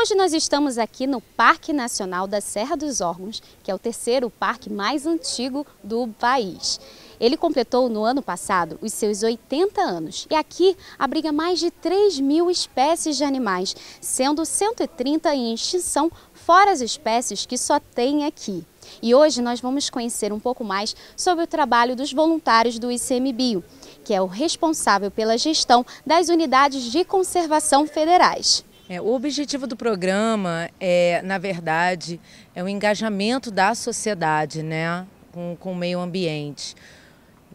Hoje nós estamos aqui no Parque Nacional da Serra dos Órgãos, que é o terceiro parque mais antigo do país. Ele completou no ano passado os seus 80 anos e aqui abriga mais de 3 mil espécies de animais, sendo 130 em extinção, fora as espécies que só tem aqui. E hoje nós vamos conhecer um pouco mais sobre o trabalho dos voluntários do ICMBio, que é o responsável pela gestão das unidades de conservação federais. É, o objetivo do programa é, na verdade, é o engajamento da sociedade né, com, com o meio ambiente,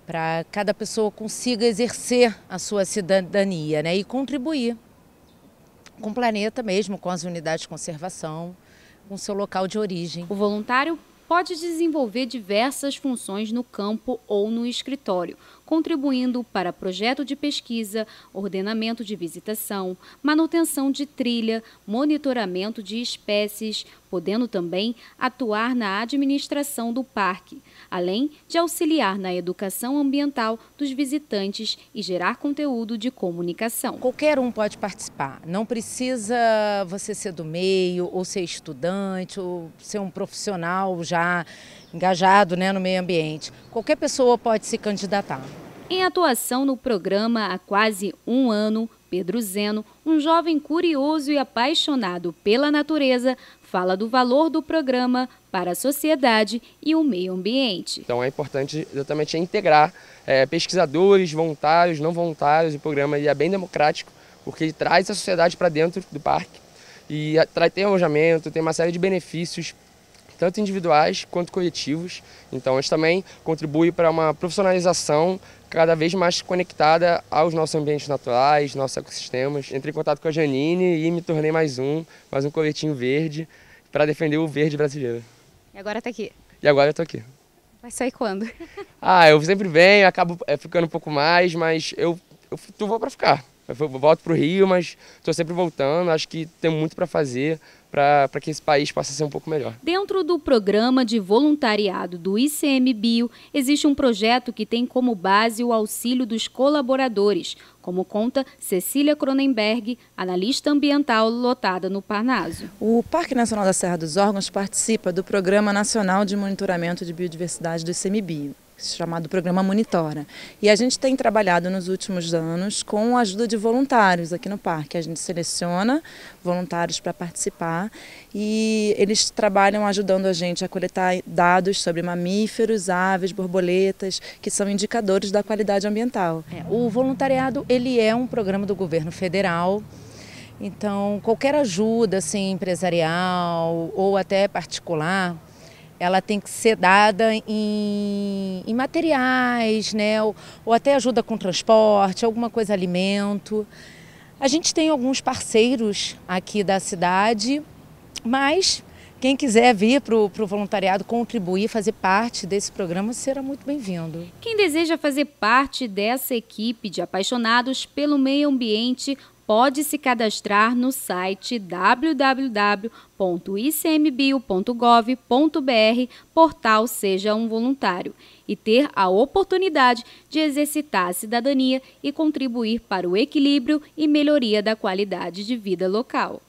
para cada pessoa consiga exercer a sua cidadania né, e contribuir com o planeta mesmo, com as unidades de conservação, com o seu local de origem. O voluntário pode desenvolver diversas funções no campo ou no escritório, contribuindo para projeto de pesquisa, ordenamento de visitação, manutenção de trilha, monitoramento de espécies, podendo também atuar na administração do parque, além de auxiliar na educação ambiental dos visitantes e gerar conteúdo de comunicação. Qualquer um pode participar, não precisa você ser do meio ou ser estudante ou ser um profissional já engajado né, no meio ambiente. Qualquer pessoa pode se candidatar. Em atuação no programa há quase um ano, Pedro Zeno, um jovem curioso e apaixonado pela natureza, fala do valor do programa para a sociedade e o meio ambiente. Então é importante exatamente integrar é, pesquisadores, voluntários, não voluntários, o programa é bem democrático, porque ele traz a sociedade para dentro do parque e tem alojamento, tem uma série de benefícios tanto individuais quanto coletivos. Então, isso também contribui para uma profissionalização cada vez mais conectada aos nossos ambientes naturais, nossos ecossistemas. Entrei em contato com a Janine e me tornei mais um, mais um coletinho verde, para defender o verde brasileiro. E agora está aqui? E agora eu estou aqui. Vai sair quando? ah, eu sempre venho, acabo é, ficando um pouco mais, mas eu, eu, eu vou para ficar. Eu volto para o Rio, mas estou sempre voltando. Acho que tem muito para fazer para que esse país possa ser um pouco melhor. Dentro do programa de voluntariado do ICMBio, existe um projeto que tem como base o auxílio dos colaboradores, como conta Cecília Cronenberg, analista ambiental lotada no Parnaso. O Parque Nacional da Serra dos Órgãos participa do Programa Nacional de Monitoramento de Biodiversidade do ICMBio chamado Programa Monitora. E a gente tem trabalhado nos últimos anos com a ajuda de voluntários aqui no parque. A gente seleciona voluntários para participar e eles trabalham ajudando a gente a coletar dados sobre mamíferos, aves, borboletas, que são indicadores da qualidade ambiental. É, o voluntariado ele é um programa do governo federal. Então, qualquer ajuda assim, empresarial ou até particular, ela tem que ser dada em, em materiais, né? Ou, ou, até ajuda com transporte, alguma coisa alimento. A gente tem alguns parceiros aqui da cidade, mas quem quiser vir para o voluntariado contribuir, fazer parte desse programa, será muito bem-vindo. Quem deseja fazer parte dessa equipe de apaixonados pelo meio ambiente pode se cadastrar no site www.icmbio.gov.br, portal Seja um Voluntário, e ter a oportunidade de exercitar a cidadania e contribuir para o equilíbrio e melhoria da qualidade de vida local.